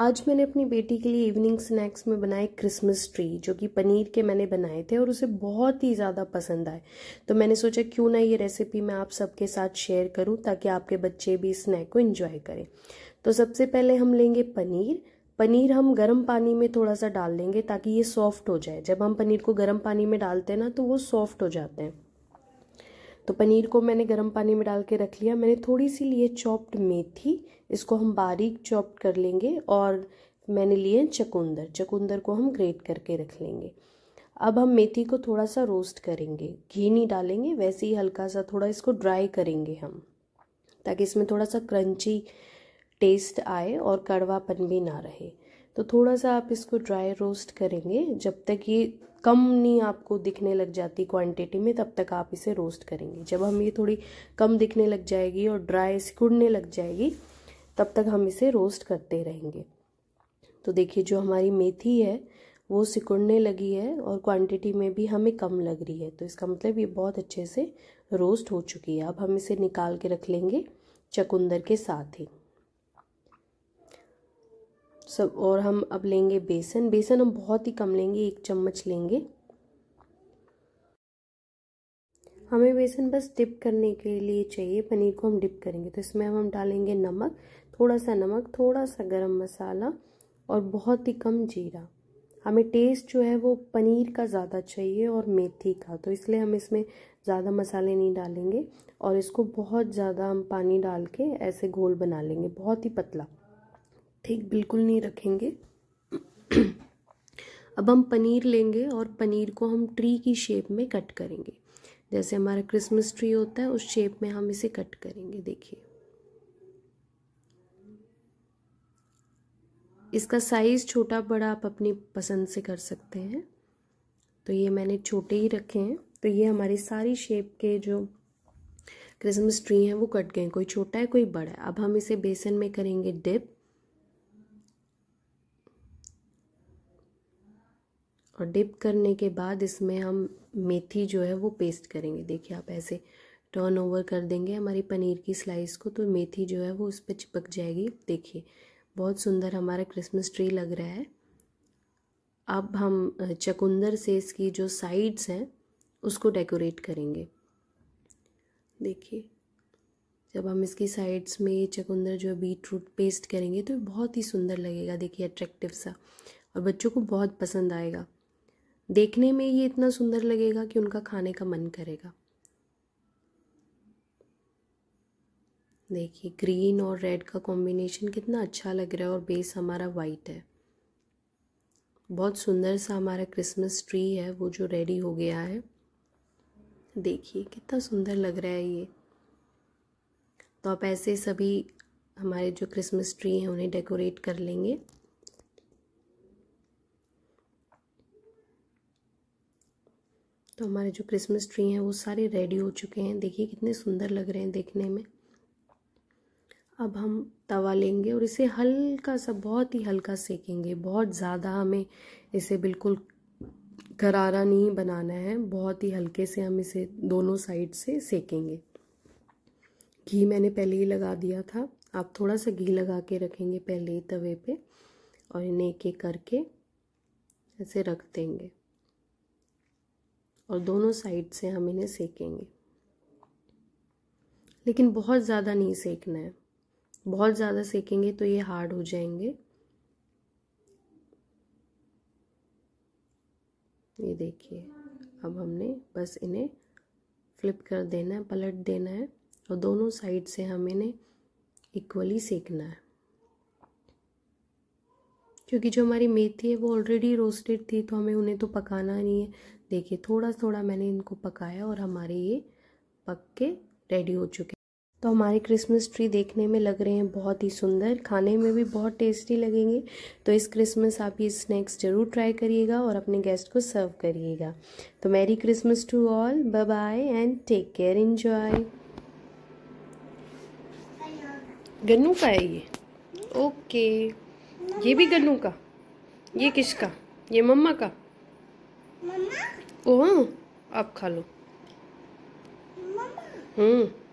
आज मैंने अपनी बेटी के लिए इवनिंग स्नैक्स में बनाए क्रिसमस ट्री जो कि पनीर के मैंने बनाए थे और उसे बहुत ही ज़्यादा पसंद आए तो मैंने सोचा क्यों ना ये रेसिपी मैं आप सबके साथ शेयर करूं ताकि आपके बच्चे भी स्नैक को एंजॉय करें तो सबसे पहले हम लेंगे पनीर पनीर हम गर्म पानी में थोड़ा सा डाल देंगे ताकि ये सॉफ्ट हो जाए जब हम पनीर को गर्म पानी में डालते हैं ना तो वो सॉफ्ट हो जाते हैं तो पनीर को मैंने गर्म पानी में डाल के रख लिया मैंने थोड़ी सी लिए चॉप्ड मेथी इसको हम बारीक चॉप्ड कर लेंगे और मैंने लिए चकुंदर चकुंदर को हम ग्रेट करके रख लेंगे अब हम मेथी को थोड़ा सा रोस्ट करेंगे घी नहीं डालेंगे वैसे ही हल्का सा थोड़ा इसको ड्राई करेंगे हम ताकि इसमें थोड़ा सा क्रंची टेस्ट आए और कड़वापन भी ना रहे तो थोड़ा सा आप इसको ड्राई रोस्ट करेंगे जब तक ये कम नहीं आपको दिखने लग जाती क्वांटिटी में तब तक आप इसे रोस्ट करेंगे जब हम ये थोड़ी कम दिखने लग जाएगी और ड्राई सिकुड़ने लग जाएगी तब तक हम इसे रोस्ट करते रहेंगे तो देखिए जो हमारी मेथी है वो सिकुड़ने लगी है और क्वांटिटी में भी हमें कम लग रही है तो इसका मतलब ये बहुत अच्छे से रोस्ट हो चुकी है अब हम इसे निकाल के रख लेंगे चकुंदर के साथ ही सब और हम अब लेंगे बेसन बेसन हम बहुत ही कम लेंगे एक चम्मच लेंगे हमें बेसन बस डिप करने के लिए चाहिए पनीर को हम डिप करेंगे तो इसमें हम हम डालेंगे नमक थोड़ा सा नमक थोड़ा सा गरम मसाला और बहुत ही कम जीरा हमें टेस्ट जो है वो पनीर का ज़्यादा चाहिए और मेथी का तो इसलिए हम इसमें ज़्यादा मसाले नहीं डालेंगे और इसको बहुत ज़्यादा हम पानी डाल के ऐसे घोल बना लेंगे बहुत ही पतला ठीक बिल्कुल नहीं रखेंगे अब हम पनीर लेंगे और पनीर को हम ट्री की शेप में कट करेंगे जैसे हमारा क्रिसमस ट्री होता है उस शेप में हम इसे कट करेंगे देखिए इसका साइज़ छोटा बड़ा आप अपनी पसंद से कर सकते हैं तो ये मैंने छोटे ही रखे हैं तो ये हमारी सारी शेप के जो क्रिसमस ट्री हैं वो कट गए कोई छोटा है कोई बड़ा है अब हम इसे बेसन में करेंगे डिप और डिप करने के बाद इसमें हम मेथी जो है वो पेस्ट करेंगे देखिए आप ऐसे टर्न ओवर कर देंगे हमारी पनीर की स्लाइस को तो मेथी जो है वो उस पर चिपक जाएगी देखिए बहुत सुंदर हमारा क्रिसमस ट्री लग रहा है अब हम चकुंदर से इसकी जो साइड्स हैं उसको डेकोरेट करेंगे देखिए जब हम इसकी साइड्स में ये चकुंदर जो है बीट रूट पेस्ट करेंगे तो बहुत ही सुंदर लगेगा देखिए अट्रैक्टिव सा और बच्चों को बहुत पसंद आएगा देखने में ये इतना सुंदर लगेगा कि उनका खाने का मन करेगा देखिए ग्रीन और रेड का कॉम्बिनेशन कितना अच्छा लग रहा है और बेस हमारा वाइट है बहुत सुंदर सा हमारा क्रिसमस ट्री है वो जो रेडी हो गया है देखिए कितना सुंदर लग रहा है ये तो आप ऐसे सभी हमारे जो क्रिसमस ट्री हैं उन्हें डेकोरेट कर लेंगे तो हमारे जो क्रिसमस ट्री हैं वो सारे रेडी हो चुके हैं देखिए कितने सुंदर लग रहे हैं देखने में अब हम तवा लेंगे और इसे हल्का सा बहुत ही हल्का सेकेंगे बहुत ज़्यादा हमें इसे बिल्कुल करारा नहीं बनाना है बहुत ही हल्के से हम इसे दोनों साइड से सेकेंगे घी मैंने पहले ही लगा दिया था आप थोड़ा सा घी लगा के रखेंगे पहले ही तवे पे और इन्हें एक एक करके ऐसे रख देंगे और दोनों साइड से हम इन्हें सेकेंगे लेकिन बहुत ज़्यादा नहीं सेकना है बहुत ज़्यादा सेकेंगे तो ये हार्ड हो जाएंगे ये देखिए अब हमने बस इन्हें फ्लिप कर देना है पलट देना है और दोनों साइड से हम इन्हें इक्वली सेकना है क्योंकि जो हमारी मेथी है वो ऑलरेडी रोस्टेड थी तो हमें उन्हें तो पकाना नहीं है देखिए थोड़ा थोड़ा मैंने इनको पकाया और हमारे ये पक के रेडी हो चुके तो हमारे क्रिसमस ट्री देखने में लग रहे हैं बहुत ही सुंदर खाने में भी बहुत टेस्टी लगेंगे तो इस क्रिसमस आप ये स्नैक्स ज़रूर ट्राई करिएगा और अपने गेस्ट को सर्व करिएगा तो merry Christmas to all bye bye and take care enjoy गन्नू का है ये ओके ये भी गन्नू का ये किसका ये मम्मा का मम्मा ओ आप खा लो हम्म